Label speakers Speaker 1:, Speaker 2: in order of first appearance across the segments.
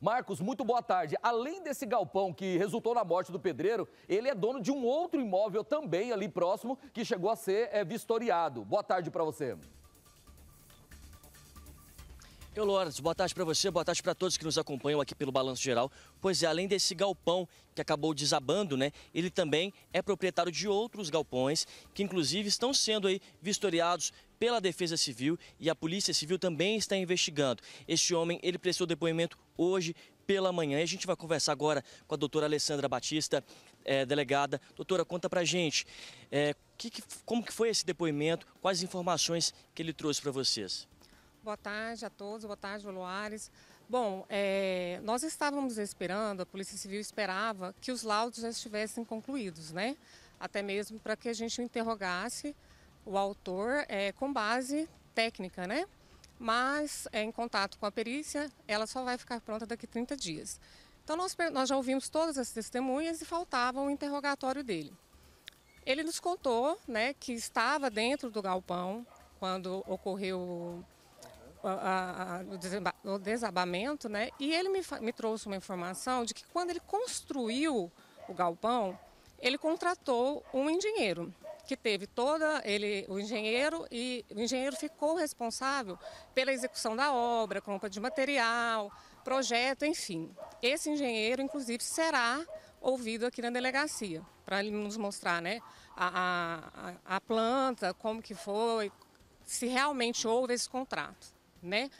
Speaker 1: Marcos, muito boa tarde. Além desse galpão que resultou na morte do pedreiro, ele é dono de um outro imóvel também ali próximo que chegou a ser é, vistoriado. Boa tarde para você. Eu, Lourdes, boa tarde para você, boa tarde para todos que nos acompanham aqui pelo Balanço Geral. Pois é, além desse galpão que acabou desabando, né, ele também é proprietário de outros galpões que inclusive estão sendo aí vistoriados pela Defesa Civil e a Polícia Civil também está investigando. Este homem, ele prestou depoimento hoje pela manhã. E a gente vai conversar agora com a doutora Alessandra Batista, é, delegada. Doutora, conta pra gente é, que, que, como que foi esse depoimento, quais informações que ele trouxe para vocês.
Speaker 2: Boa tarde a todos, boa tarde, Luares. Bom, é, nós estávamos esperando, a Polícia Civil esperava que os laudos já estivessem concluídos, né? Até mesmo para que a gente interrogasse o autor é, com base técnica, né? Mas é, em contato com a perícia, ela só vai ficar pronta daqui 30 dias. Então nós, nós já ouvimos todas as testemunhas e faltava o interrogatório dele. Ele nos contou né, que estava dentro do galpão quando ocorreu a, a, o desabamento, né? E ele me, me trouxe uma informação de que quando ele construiu o galpão, ele contratou um engenheiro que teve toda ele o engenheiro e o engenheiro ficou responsável pela execução da obra, compra de material, projeto, enfim. Esse engenheiro, inclusive, será ouvido aqui na delegacia para ele nos mostrar, né, a, a, a planta, como que foi, se realmente houve esse contrato né?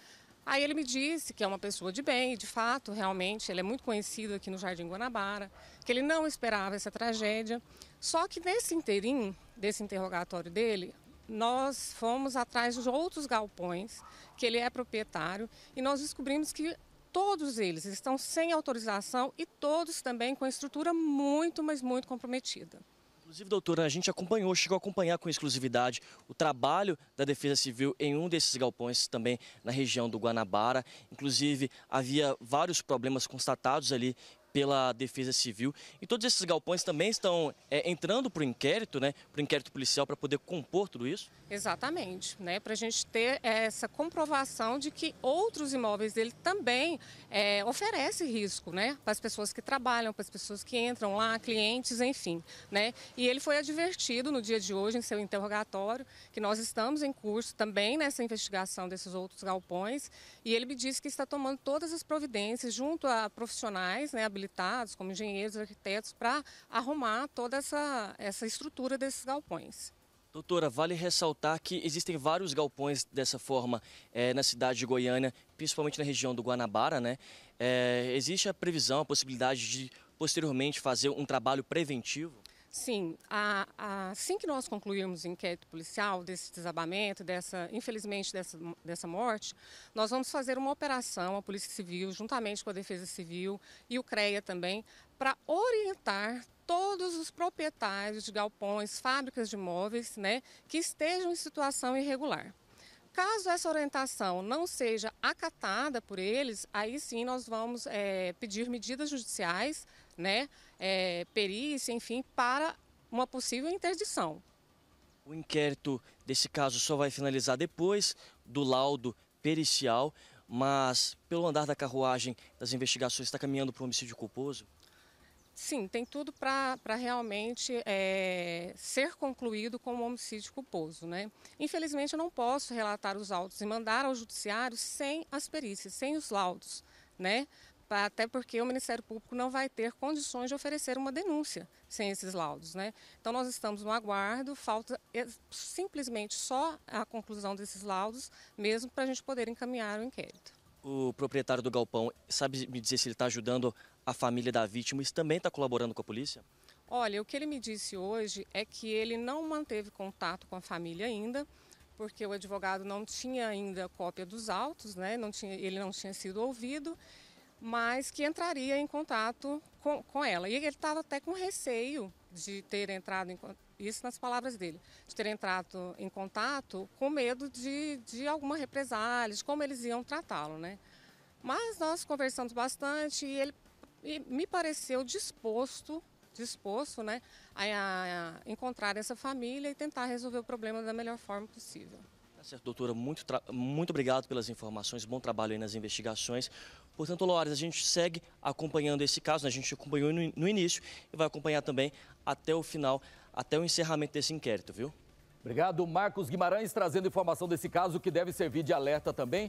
Speaker 2: Aí ele me disse que é uma pessoa de bem, e de fato, realmente, ele é muito conhecido aqui no Jardim Guanabara, que ele não esperava essa tragédia. Só que nesse inteirinho, desse interrogatório dele, nós fomos atrás de outros galpões que ele é proprietário e nós descobrimos que todos eles estão sem autorização e todos também com estrutura muito, mas muito comprometida.
Speaker 1: Inclusive, doutora, né, a gente acompanhou, chegou a acompanhar com exclusividade o trabalho da Defesa Civil em um desses galpões também na região do Guanabara. Inclusive, havia vários problemas constatados ali pela Defesa Civil. E todos esses galpões também estão é, entrando para o inquérito, né, para o inquérito policial, para poder compor tudo isso?
Speaker 2: Exatamente, né, para a gente ter é, essa comprovação de que outros imóveis dele também é, oferece risco né, para as pessoas que trabalham, para as pessoas que entram lá, clientes, enfim. Né, e ele foi advertido no dia de hoje, em seu interrogatório, que nós estamos em curso também nessa investigação desses outros galpões, e ele me disse que está tomando todas as providências junto a profissionais né, habilitados habilitados, como engenheiros, arquitetos, para arrumar toda essa, essa estrutura desses galpões.
Speaker 1: Doutora, vale ressaltar que existem vários galpões dessa forma é, na cidade de Goiânia, principalmente na região do Guanabara, né? É, existe a previsão, a possibilidade de posteriormente fazer um trabalho preventivo?
Speaker 2: Sim, a, a, assim que nós concluirmos o inquérito policial desse desabamento, dessa, infelizmente dessa, dessa morte, nós vamos fazer uma operação, a Polícia Civil, juntamente com a Defesa Civil e o CREA também, para orientar todos os proprietários de galpões, fábricas de móveis né, que estejam em situação irregular. Caso essa orientação não seja acatada por eles, aí sim nós vamos é, pedir medidas judiciais, né, é, perícia, enfim, para uma possível interdição.
Speaker 1: O inquérito desse caso só vai finalizar depois do laudo pericial, mas pelo andar da carruagem das investigações está caminhando para o homicídio culposo?
Speaker 2: Sim, tem tudo para realmente é, ser concluído como homicídio culposo. Né? Infelizmente, eu não posso relatar os autos e mandar ao judiciário sem as perícias, sem os laudos, né? Tá? até porque o Ministério Público não vai ter condições de oferecer uma denúncia sem esses laudos. Né? Então, nós estamos no aguardo, falta simplesmente só a conclusão desses laudos, mesmo para a gente poder encaminhar o inquérito.
Speaker 1: O proprietário do galpão sabe me dizer se ele está ajudando a família da vítima e também está colaborando com a polícia?
Speaker 2: Olha, o que ele me disse hoje é que ele não manteve contato com a família ainda, porque o advogado não tinha ainda cópia dos autos, né? não tinha, ele não tinha sido ouvido mas que entraria em contato com, com ela. E ele estava até com receio de ter entrado em isso nas palavras dele, de ter entrado em contato com medo de, de alguma represália, de como eles iam tratá-lo, né? Mas nós conversamos bastante e ele e me pareceu disposto, disposto, né, a, a encontrar essa família e tentar resolver o problema da melhor forma possível
Speaker 1: certo, doutora, muito, muito obrigado pelas informações, bom trabalho aí nas investigações. Portanto, Loares, a gente segue acompanhando esse caso, né? a gente acompanhou no início e vai acompanhar também até o final, até o encerramento desse inquérito, viu? Obrigado, Marcos Guimarães, trazendo informação desse caso que deve servir de alerta também